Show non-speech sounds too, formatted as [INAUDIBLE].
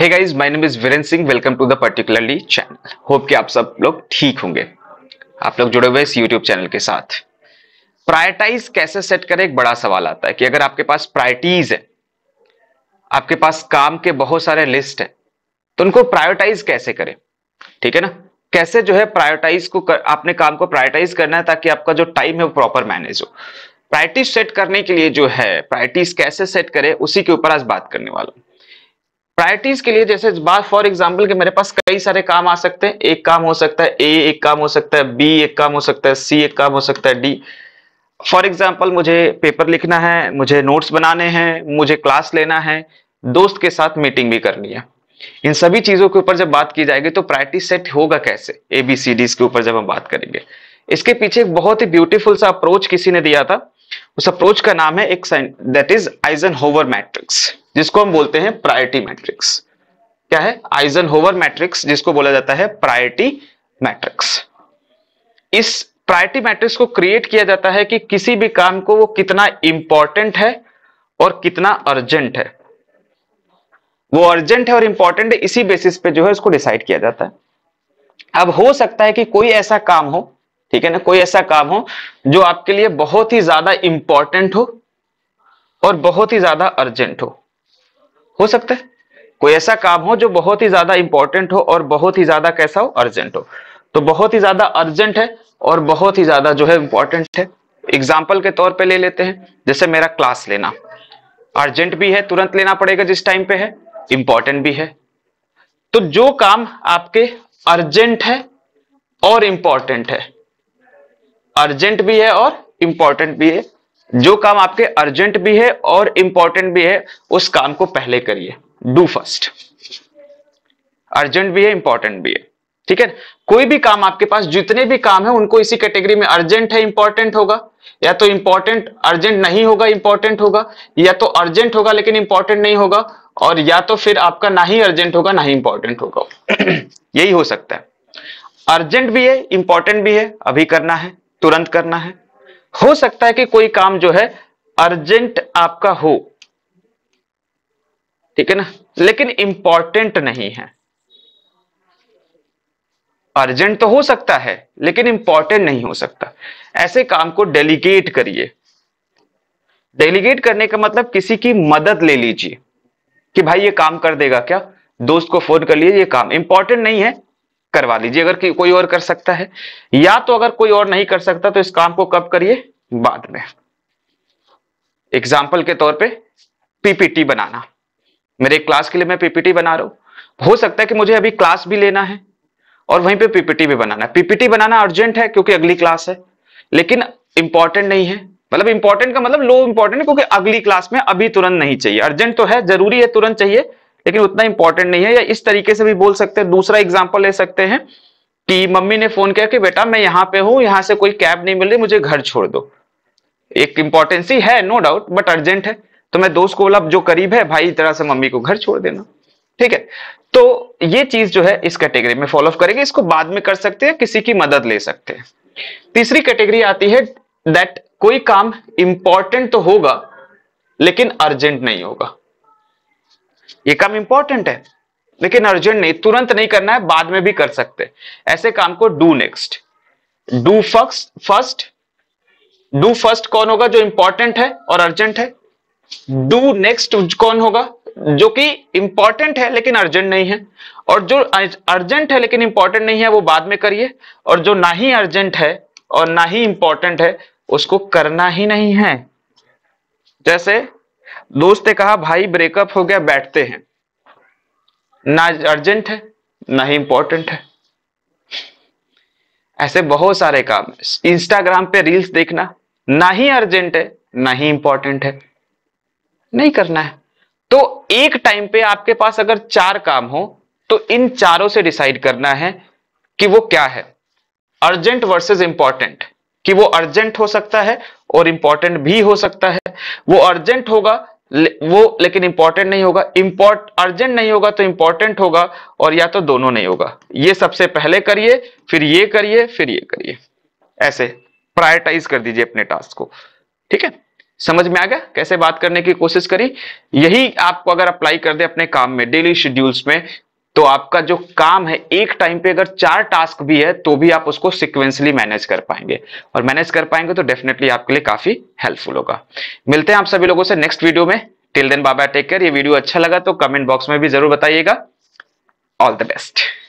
है my name Viren Singh welcome to the particularly channel hope कि आप सब लोग ठीक होंगे आप लोग जुड़े हुए इस यूट्यूब चैनल के साथ प्रायोरिटाइज कैसे सेट करें एक बड़ा सवाल आता है कि अगर आपके पास प्रायोरिटीज है आपके पास काम के बहुत सारे लिस्ट है तो उनको प्रायोरिटाइज कैसे करें ठीक है ना कैसे जो है प्रायोरिटाइज को कर, आपने काम को प्रायोरिटाइज करना है ताकि आपका जो टाइम है वो प्रॉपर मैनेज हो प्रायोरिटीज सेट करने के लिए जो है प्रायोरिटीज कैसे सेट करें उसी के ऊपर आज बात करने वाला हूँ प्रायोरिटीज के लिए जैसे बात फॉर एग्जाम्पल के मेरे पास कई सारे काम आ सकते हैं एक काम हो सकता है ए एक काम हो सकता है बी एक काम हो सकता है सी एक काम हो सकता है डी फॉर एग्जाम्पल मुझे पेपर लिखना है मुझे नोट्स बनाने हैं मुझे क्लास लेना है दोस्त के साथ मीटिंग भी करनी है इन सभी चीजों के ऊपर जब बात की जाएगी तो प्रायोरिटी सेट होगा कैसे ए बी सी डी के ऊपर जब हम बात करेंगे इसके पीछे एक बहुत ही ब्यूटीफुल सा अप्रोच किसी ने दिया था उस अप्रोच का नाम है एक that is Eisenhower matrix जिसको हम बोलते हैं प्रायोरिटी मैट्रिक्स क्या है आइजन होवर मैट्रिक्स जिसको बोला जाता है प्रायोरिटी मैट्रिक्स इस प्रायोरिटी मैट्रिक्स को क्रिएट किया जाता है कि किसी भी काम को वो कितना इंपॉर्टेंट है और कितना अर्जेंट है वो अर्जेंट है और इंपॉर्टेंट इसी बेसिस पे जो है उसको डिसाइड किया जाता है अब हो सकता है कि कोई ऐसा काम हो ठीक है ना कोई ऐसा काम हो जो आपके लिए बहुत ही ज्यादा इंपॉर्टेंट हो और बहुत ही ज्यादा अर्जेंट हो हो सकता है कोई ऐसा काम हो जो बहुत ही ज्यादा इंपॉर्टेंट हो और बहुत ही ज्यादा कैसा हो अर्जेंट हो तो बहुत ही ज्यादा अर्जेंट है और बहुत ही ज्यादा जो है इंपॉर्टेंट है एग्जाम्पल के तौर पे ले लेते हैं जैसे मेरा क्लास लेना अर्जेंट भी है तुरंत लेना पड़ेगा जिस टाइम पे है इंपॉर्टेंट भी है तो जो काम आपके अर्जेंट है और इंपॉर्टेंट है अर्जेंट भी है और इंपॉर्टेंट भी है जो काम आपके अर्जेंट भी है और इंपॉर्टेंट भी है उस काम को पहले करिए डू फर्स्ट अर्जेंट भी है इंपॉर्टेंट भी है ठीक है कोई भी काम आपके पास जितने भी काम है उनको इसी कैटेगरी में अर्जेंट है इंपॉर्टेंट होगा या तो इंपॉर्टेंट अर्जेंट नहीं होगा इंपॉर्टेंट होगा या तो अर्जेंट होगा लेकिन इंपॉर्टेंट नहीं होगा और या तो फिर आपका ना ही अर्जेंट होगा ना ही इंपॉर्टेंट होगा [CLEARS THROAT] यही हो सकता है अर्जेंट भी है इंपॉर्टेंट भी है अभी करना है तुरंत करना है हो सकता है कि कोई काम जो है अर्जेंट आपका हो ठीक है ना लेकिन इंपॉर्टेंट नहीं है अर्जेंट तो हो सकता है लेकिन इंपॉर्टेंट नहीं हो सकता ऐसे काम को डेलीगेट करिए डेलीगेट करने का मतलब किसी की मदद ले लीजिए कि भाई ये काम कर देगा क्या दोस्त को फोन कर लिए ये काम इंपॉर्टेंट नहीं है करवा लीजिए अगर कोई और कर सकता है या तो अगर कोई और नहीं कर सकता तो इस काम को कब करिए बाद में एग्जाम्पल के तौर पे पीपीटी बनाना मेरे क्लास के लिए मैं पीपीटी बना रहा हूं हो सकता है कि मुझे अभी क्लास भी लेना है और वहीं पे पीपीटी भी बनाना है पीपीटी बनाना अर्जेंट है क्योंकि अगली क्लास है लेकिन इंपॉर्टेंट नहीं है मतलब इंपॉर्टेंट का मतलब लो इंपॉर्टेंट क्योंकि अगली क्लास में अभी तुरंत नहीं चाहिए अर्जेंट तो है जरूरी है तुरंत चाहिए लेकिन उतना इंपॉर्टेंट नहीं है या इस तरीके से भी बोल सकते हैं दूसरा एग्जाम्पल ले सकते हैं कि मम्मी ने फोन किया कि बेटा मैं यहाँ पे हूँ यहाँ से कोई कैब नहीं मिल रही मुझे घर छोड़ दो एक इंपॉर्टेंसी है नो डाउट बट अर्जेंट है तो मैं दोस्त को बोला जो करीब है भाई तरह से मम्मी को घर छोड़ देना ठीक है तो ये चीज जो है इस कैटेगरी में फॉलो करेगी करेंगे इसको बाद में कर सकते हैं किसी की मदद ले सकते हैं तीसरी कैटेगरी आती है दैट कोई काम इंपॉर्टेंट तो होगा लेकिन अर्जेंट नहीं होगा ये काम इंपॉर्टेंट है लेकिन अर्जेंट नहीं तुरंत नहीं करना है बाद में भी कर सकते ऐसे काम को do next do first first do first कौन होगा जो इंपॉर्टेंट है और अर्जेंट है डू नेक्स्ट कौन होगा जो कि इंपॉर्टेंट है लेकिन अर्जेंट नहीं है और जो अर्जेंट है लेकिन इंपॉर्टेंट नहीं है वो बाद में करिए और जो ना ही अर्जेंट है और ना ही इंपॉर्टेंट है उसको करना ही नहीं है जैसे दोस्त ने कहा भाई ब्रेकअप हो गया बैठते हैं ना अर्जेंट है ना ही इंपॉर्टेंट है ऐसे बहुत सारे काम इंस्टाग्राम पे रील्स देखना ना ही अर्जेंट है ना ही इंपॉर्टेंट है नहीं करना है तो एक टाइम पे आपके पास अगर चार काम हो तो इन चारों से डिसाइड करना है कि वो क्या है अर्जेंट वर्सेस इंपॉर्टेंट कि वो अर्जेंट हो सकता है और इंपॉर्टेंट भी हो सकता है वो अर्जेंट होगा वो लेकिन इंपॉर्टेंट नहीं होगा इंपॉर्ट अर्जेंट नहीं होगा तो इंपॉर्टेंट होगा और या तो दोनों नहीं होगा ये सबसे पहले करिए फिर ये करिए फिर ये करिए ऐसे प्रायोरिटाइज कर दीजिए अपने टास्क को ठीक है समझ में आ गया कैसे बात करने की कोशिश करी यही आपको अगर अप्लाई कर दे अपने काम में डेली शेड्यूल्स में तो आपका जो काम है एक टाइम पे अगर चार टास्क भी है तो भी आप उसको सिक्वेंसली मैनेज कर पाएंगे और मैनेज कर पाएंगे तो डेफिनेटली आपके लिए काफी हेल्पफुल होगा मिलते हैं आप सभी लोगों से नेक्स्ट वीडियो में टिल देन बाबा टेक केयर ये वीडियो अच्छा लगा तो कमेंट बॉक्स में भी जरूर बताइएगा ऑल द बेस्ट